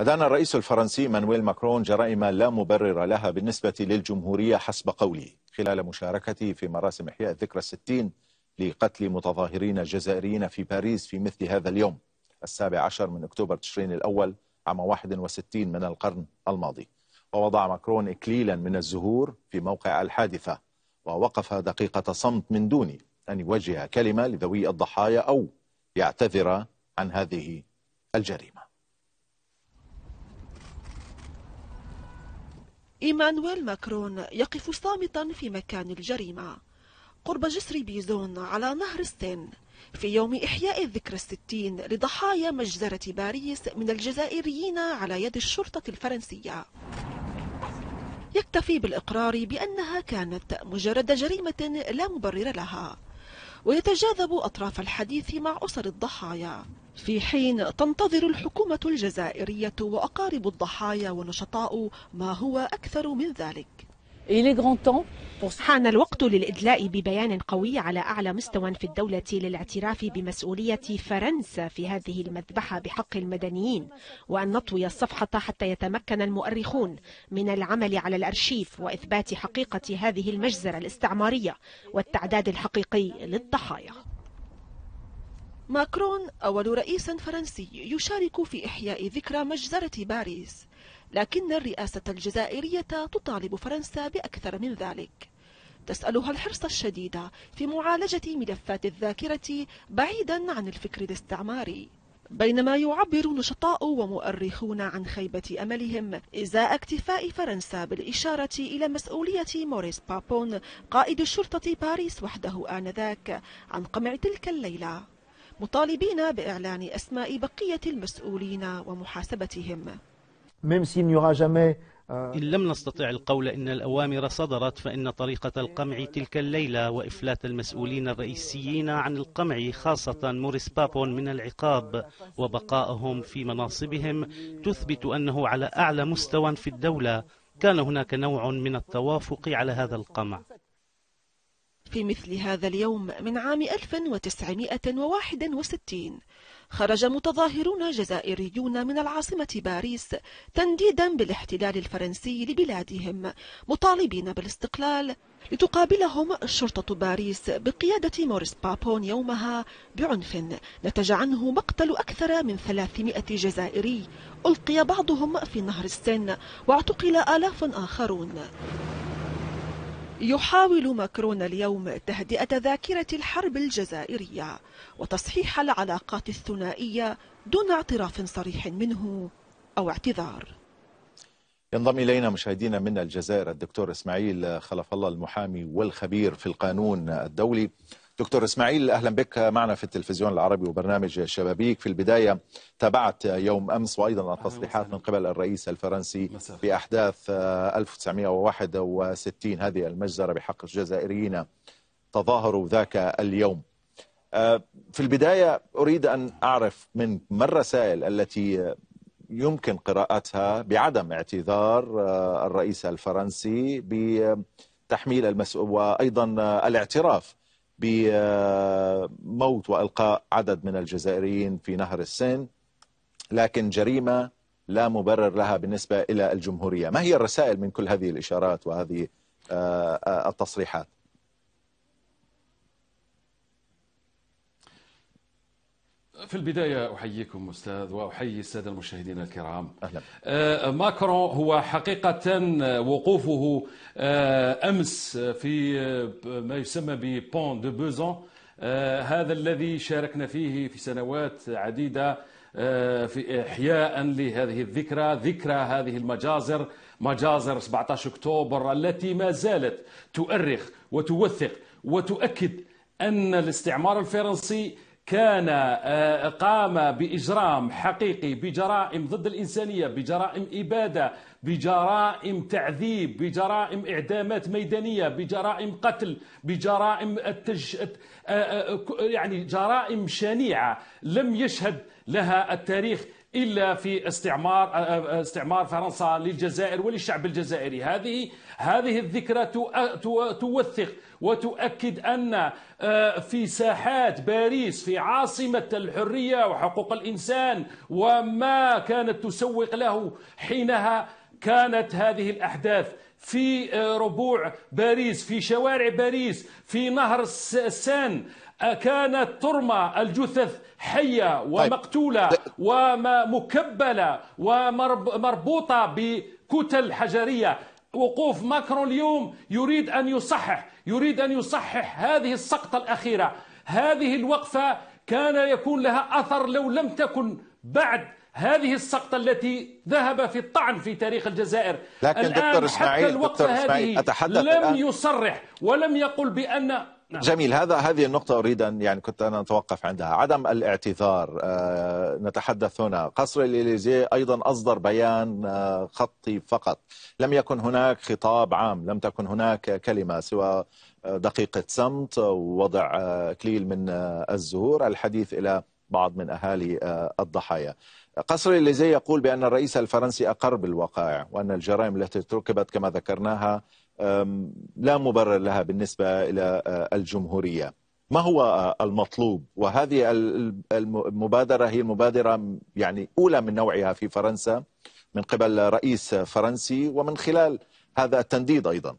أدان الرئيس الفرنسي مانويل ماكرون جرائم لا مبرر لها بالنسبة للجمهورية حسب قوله خلال مشاركته في مراسم إحياء الذكرى الستين لقتل متظاهرين جزائريين في باريس في مثل هذا اليوم السابع عشر من أكتوبر تشرين الأول عام 61 من القرن الماضي ووضع ماكرون إكليلا من الزهور في موقع الحادثة ووقف دقيقة صمت من دون أن يوجه كلمة لذوي الضحايا أو يعتذر عن هذه الجريمة إيمانويل ماكرون يقف صامتا في مكان الجريمة قرب جسر بيزون على نهر السين في يوم إحياء الذكرى الستين لضحايا مجزرة باريس من الجزائريين على يد الشرطة الفرنسية يكتفي بالإقرار بأنها كانت مجرد جريمة لا مبرر لها ويتجاذب أطراف الحديث مع أسر الضحايا في حين تنتظر الحكومة الجزائرية وأقارب الضحايا ونشطاء ما هو أكثر من ذلك حان الوقت للإدلاء ببيان قوي على أعلى مستوى في الدولة للاعتراف بمسؤولية فرنسا في هذه المذبحة بحق المدنيين وأن نطوي الصفحة حتى يتمكن المؤرخون من العمل على الأرشيف وإثبات حقيقة هذه المجزرة الاستعمارية والتعداد الحقيقي للضحايا ماكرون أول رئيس فرنسي يشارك في إحياء ذكرى مجزرة باريس لكن الرئاسة الجزائرية تطالب فرنسا بأكثر من ذلك تسألها الحرص الشديد في معالجة ملفات الذاكرة بعيدا عن الفكر الاستعماري بينما يعبر نشطاء ومؤرخون عن خيبة أملهم إزاء اكتفاء فرنسا بالإشارة إلى مسؤولية موريس بابون قائد شرطة باريس وحده آنذاك عن قمع تلك الليلة مطالبين بإعلان أسماء بقية المسؤولين ومحاسبتهم euh, إن لم نستطع القول إن الأوامر صدرت فإن طريقة القمع تلك الليلة وإفلات المسؤولين الرئيسيين عن القمع خاصة موريس بابون من العقاب وبقائهم في مناصبهم تثبت أنه على أعلى مستوى في الدولة كان هناك نوع من التوافق على هذا القمع في مثل هذا اليوم من عام 1961 خرج متظاهرون جزائريون من العاصمة باريس تنديدا بالاحتلال الفرنسي لبلادهم مطالبين بالاستقلال لتقابلهم شرطة باريس بقيادة موريس بابون يومها بعنف نتج عنه مقتل أكثر من 300 جزائري ألقي بعضهم في نهر السن واعتقل آلاف آخرون يحاول ماكرون اليوم تهدئة ذاكرة الحرب الجزائرية وتصحيح العلاقات الثنائية دون اعتراف صريح منه أو اعتذار ينضم إلينا مشاهدينا من الجزائر الدكتور إسماعيل خلف الله المحامي والخبير في القانون الدولي دكتور إسماعيل أهلا بك معنا في التلفزيون العربي وبرنامج شبابيك في البداية تابعت يوم أمس وأيضا التصريحات من قبل الرئيس الفرنسي بأحداث 1961 هذه المجزرة بحق الجزائريين تظاهروا ذاك اليوم آه، في البداية أريد أن أعرف من ما الرسائل التي يمكن قراءتها بعدم اعتذار آه، الرئيس الفرنسي بتحميل المسؤول وأيضا الاعتراف بموت والقاء عدد من الجزائريين في نهر السين لكن جريمه لا مبرر لها بالنسبه الى الجمهوريه، ما هي الرسائل من كل هذه الاشارات وهذه آه، آه، التصريحات؟ في البداية أحييكم أستاذ وأحيي السادة المشاهدين الكرام أهلا. آه، ماكرون هو حقيقة آه، وقوفه آه، أمس في ما يسمى ببون دو بوزون هذا الذي شاركنا فيه في سنوات عديدة في إحياء لهذه الذكرى ذكرى هذه المجازر مجازر 17 أكتوبر التي ما زالت تؤرخ وتوثق وتؤكد أن الاستعمار الفرنسي كان آه، قام بإجرام حقيقي بجرائم ضد الإنسانية بجرائم إبادة بجرائم تعذيب بجرائم إعدامات ميدانية بجرائم قتل بجرائم التج... آه، آه، يعني جرائم شنيعة لم يشهد لها التاريخ الا في استعمار آه، آه، استعمار فرنسا للجزائر وللشعب الجزائري هذه هذه الذكرى آه، توثق وتؤكد ان في ساحات باريس في عاصمه الحريه وحقوق الانسان وما كانت تسوق له حينها كانت هذه الأحداث في آه، ربوع باريس في شوارع باريس في نهر السان آه، كانت ترمى الجثث حية طيب. ومقتولة ومكبلة ومربوطة بكتل حجرية وقوف ماكرون اليوم يريد أن يصحح يريد أن يصحح هذه السقطة الأخيرة هذه الوقفة كان يكون لها أثر لو لم تكن بعد هذه السقطة التي ذهب في الطعن في تاريخ الجزائر لكن الآن دكتور إسماعيل حتى الوقت هذه إسماعيل أتحدث لم الآن. يصرح ولم يقل بأن نعم. جميل هذا هذه النقطة أريد أن يعني كنت أنا أتوقف عندها عدم الاعتذار أه نتحدث هنا قصر الإليزيه أيضا أصدر بيان أه خطي فقط لم يكن هناك خطاب عام لم تكن هناك كلمة سوى آه، دقيقة صمت ووضع أكليل آه، من آه، الزهور الحديث إلى بعض من أهالي آه، الضحايا قصر الليزي يقول بأن الرئيس الفرنسي أقر بالوقائع وأن الجرائم التي ارتكبت كما ذكرناها لا مبرر لها بالنسبة إلى آه، الجمهورية ما هو آه، المطلوب وهذه المبادرة هي المبادرة يعني أولى من نوعها في فرنسا من قبل رئيس فرنسي ومن خلال هذا التنديد أيضاً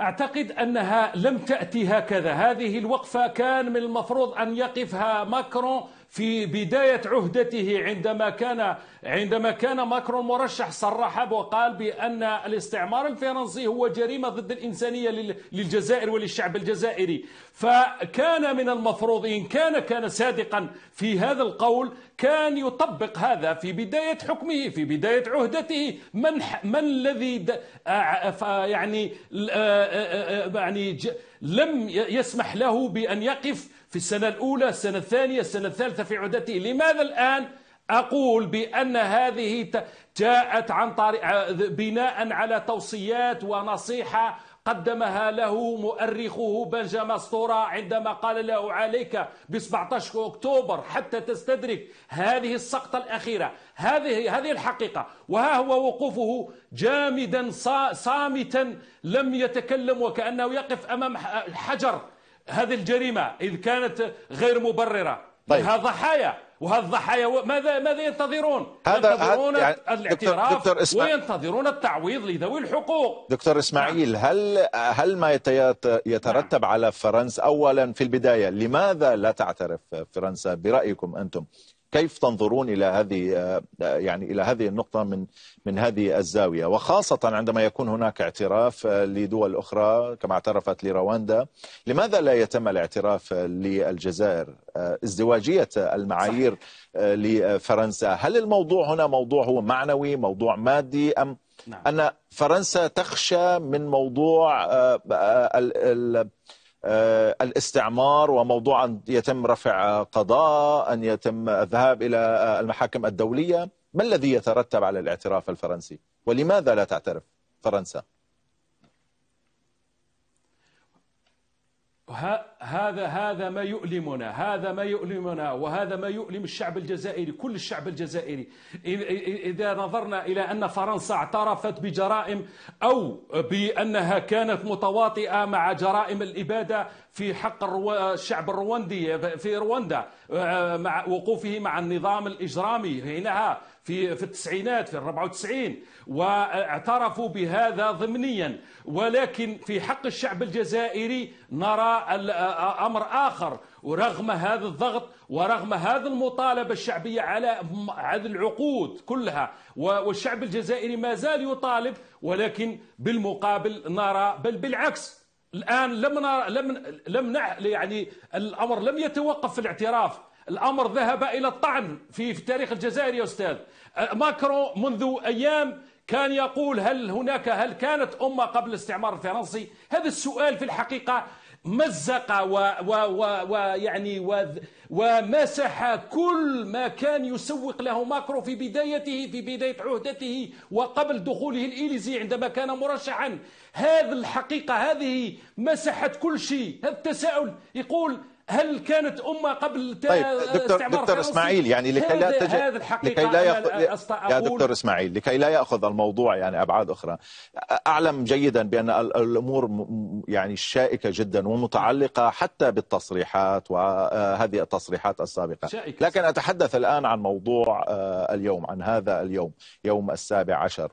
أعتقد أنها لم تأتي هكذا هذه الوقفة كان من المفروض أن يقفها ماكرون في بداية عهدته عندما كان عندما كان ماكرون مرشح صرح وقال بأن الاستعمار الفرنسي هو جريمة ضد الإنسانية للجزائر وللشعب الجزائري فكان من المفروض إن كان كان صادقا في هذا القول كان يطبق هذا في بداية حكمه في بداية عهدته من من الذي يعني يعني لم يسمح له بأن يقف في السنة الأولى السنة الثانية السنة الثالثة في عدته لماذا الآن أقول بأن هذه جاءت عن طريق آه، بناء على توصيات ونصيحة قدمها له مؤرخه بنجام ستورا عندما قال له عليك ب 17 اكتوبر حتى تستدرك هذه السقطه الاخيره هذه هذه الحقيقه وها هو وقوفه جامدا صامتا لم يتكلم وكانه يقف امام حجر هذه الجريمة إذ كانت غير مبررة طيب. لها ضحايا وهذا الضحايا ماذا ماذا ينتظرون؟ هذا ينتظرون يعني الاعتراف دكتور دكتور وينتظرون التعويض لذوي الحقوق دكتور اسماعيل نعم. هل هل ما يترتب نعم. على فرنسا اولا في البدايه لماذا لا تعترف فرنسا برايكم انتم؟ كيف تنظرون الى هذه يعني الى هذه النقطه من من هذه الزاويه وخاصه عندما يكون هناك اعتراف لدول اخرى كما اعترفت لرواندا لماذا لا يتم الاعتراف للجزائر ازدواجيه المعايير صح. لفرنسا هل الموضوع هنا موضوع هو معنوي موضوع مادي ام نعم. ان فرنسا تخشى من موضوع آه، آه، آه، الاستعمار وموضوع أن يتم رفع قضاء أن يتم الذهاب إلى آه، المحاكم الدولية ما الذي يترتب على الاعتراف الفرنسي ولماذا لا تعترف فرنسا هذا هذا ما يؤلمنا هذا ما يؤلمنا وهذا ما يؤلم الشعب الجزائري كل الشعب الجزائري إذا نظرنا إلى أن فرنسا اعترفت بجرائم أو بأنها كانت متواطئة مع جرائم الإبادة في حق الشعب الرواندي في رواندا مع وقوفه مع النظام الإجرامي حينها في في التسعينات في 94 واعترفوا بهذا ضمنيا ولكن في حق الشعب الجزائري نرى امر اخر ورغم هذا الضغط ورغم هذا المطالبة الشعبية على هذه العقود كلها والشعب الجزائري ما زال يطالب ولكن بالمقابل نرى بل بالعكس الآن لم نرى لم لم يعني الأمر لم يتوقف في الاعتراف الأمر ذهب إلى الطعن في, في التاريخ الجزائري يا أستاذ أه، ماكرو منذ أيام كان يقول هل هناك هل كانت أمة قبل الاستعمار الفرنسي هذا السؤال في الحقيقة مزق ويعني و و و ومسح يعني كل ما كان يسوق له ماكرو في بدايته في بداية عهدته وقبل دخوله الإليزي عندما كان مرشحا هذه الحقيقة هذه مسحت كل شيء هذا التساؤل يقول هل كانت أمة قبل طيب دكتور, دكتور إسماعيل يعني لكي لا تجد لكي لا يأخذ يا دكتور إسماعيل لكي لا يأخذ الموضوع يعني أبعاد أخرى أعلم جيدا بأن الأمور يعني شائكة جدا ومتعلقة حتى بالتصريحات وهذه التصريحات السابقة شائكة. لكن أتحدث الآن عن موضوع آه، اليوم عن هذا اليوم يوم السابع عشر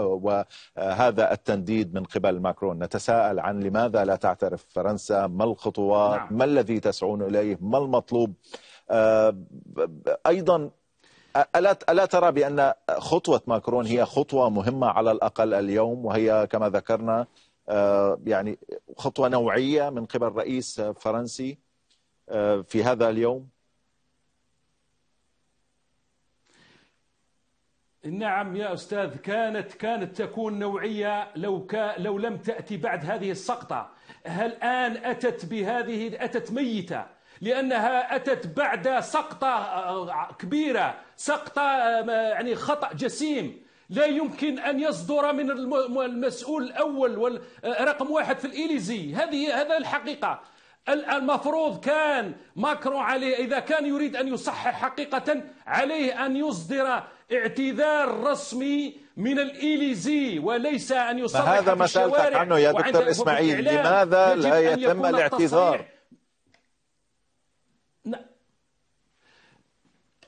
وهذا التنديد من قبل ماكرون نتساءل عن لماذا لا تعترف فرنسا ما الخطوات نعم. ما الذي تس يسعون إليه ما المطلوب آه، أيضا ألا ألا ترى بأن خطوة ماكرون هي خطوة مهمة على الأقل اليوم وهي كما ذكرنا آه، يعني خطوة نوعية من قبل رئيس فرنسي آه، في هذا اليوم نعم يا أستاذ كانت كانت تكون نوعية لو, كا لو لم تأتي بعد هذه السقطة الآن أتت بهذه أتت ميتة لأنها أتت بعد سقطة آه، آه، كبيرة سقطة آه، يعني خطأ جسيم لا يمكن أن يصدر من المسؤول الأول رقم واحد في الإليزي هذه هذا الحقيقة المفروض كان ماكرون عليه إذا كان يريد أن يصحح حقيقة عليه أن يصدر اعتذار رسمي من الإيليزي وليس أن يصرح هذا ما سألتك عنه يا دكتور إسماعيل لماذا لا يتم الاعتذار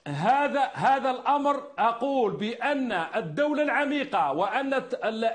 هذا هذا الامر اقول بان الدوله العميقه وان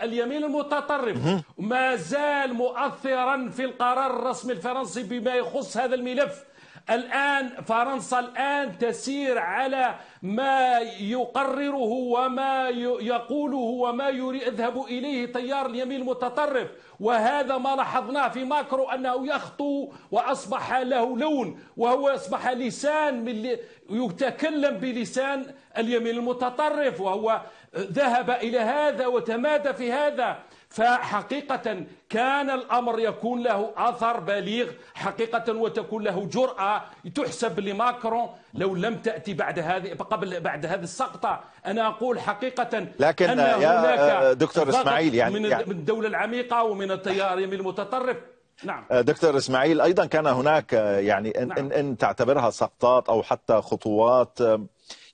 اليمين المتطرف ما زال مؤثرا في القرار الرسمي الفرنسي بما يخص هذا الملف الآن فرنسا الآن تسير على ما يقرره وما يقوله وما يذهب إليه تيار اليمين المتطرف وهذا ما لاحظناه في ماكرو أنه يخطو وأصبح له لون وهو أصبح لسان من يتكلم بلسان اليمين المتطرف وهو ذهب إلى هذا وتمادى في هذا فحقيقة كان الأمر يكون له أثر بليغ حقيقة وتكون له جرأة تحسب لماكرون لو لم تأتي بعد هذه قبل بعد هذه السقطة أنا أقول حقيقة لكن أن يا هناك دكتور إسماعيل يعني من الدولة العميقة ومن التيار المتطرف نعم. آه، دكتور اسماعيل ايضا كان هناك آه، يعني ان, نعم. إن, تعتبرها سقطات او حتى خطوات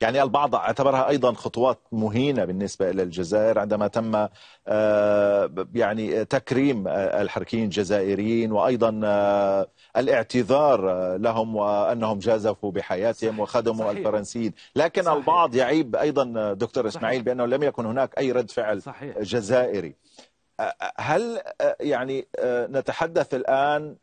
يعني البعض اعتبرها ايضا خطوات مهينه بالنسبه الى الجزائر عندما تم آه، يعني تكريم الحركيين الجزائريين وايضا الاعتذار لهم وانهم جازفوا بحياتهم صحيح. وخدموا صحيح. الفرنسيين، لكن صحيح. البعض يعيب ايضا دكتور اسماعيل بانه لم يكن هناك اي رد فعل صحيح. جزائري. هل آه، يعني آه، نتحدث الآن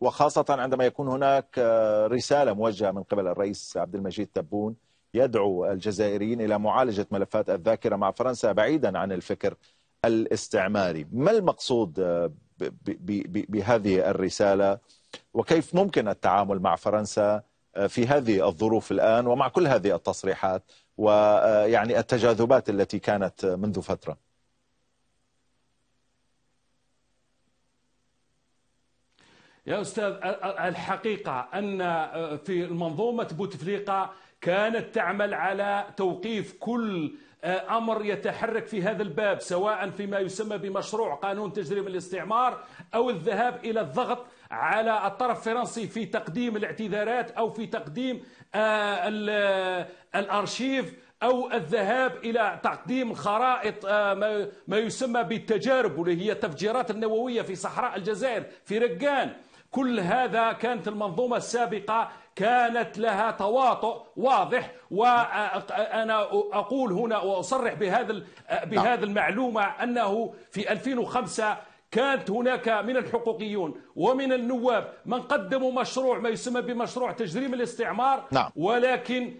وخاصة عندما يكون هناك آه، رسالة موجهة من قبل الرئيس عبد المجيد تبون يدعو الجزائريين إلى معالجة ملفات الذاكرة مع فرنسا بعيدا عن الفكر الاستعماري ما المقصود بهذه الرسالة وكيف ممكن التعامل مع فرنسا في هذه الظروف الآن ومع كل هذه التصريحات ويعني التجاذبات التي كانت منذ فتره يا أستاذ الحقيقة أن آه، في منظومة بوتفليقة كانت تعمل على توقيف كل آه، امر يتحرك في هذا الباب سواء فيما يسمى بمشروع قانون تجريم الاستعمار او الذهاب الى الضغط على الطرف الفرنسي في تقديم الاعتذارات او في تقديم آه، الارشيف او الذهاب الى تقديم خرائط ما يسمى بالتجارب واللي هي التفجيرات النوويه في صحراء الجزائر في رقان كل هذا كانت المنظومة السابقة كانت لها تواطؤ واضح وانا اقول هنا واصرح بهذا بهذا نعم. المعلومه انه في 2005 كانت هناك من الحقوقيون ومن النواب من قدموا مشروع ما يسمى بمشروع تجريم الاستعمار نعم. ولكن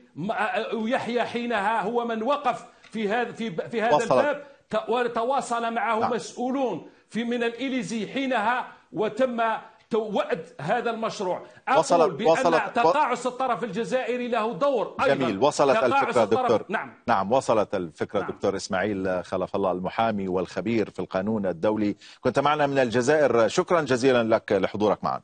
يحيى حينها هو من وقف في هذا في في هذا الباب وتواصل معه نعم. مسؤولون في من الإليزي حينها وتم توأد هذا المشروع أقول وصلت بأن وصلت تقاعس الطرف الجزائري له دور أيضا جميل وصلت الفكرة دكتور نعم نعم وصلت الفكرة نعم. دكتور إسماعيل خلف الله المحامي والخبير في القانون الدولي كنت معنا من الجزائر شكرا جزيلا لك لحضورك معنا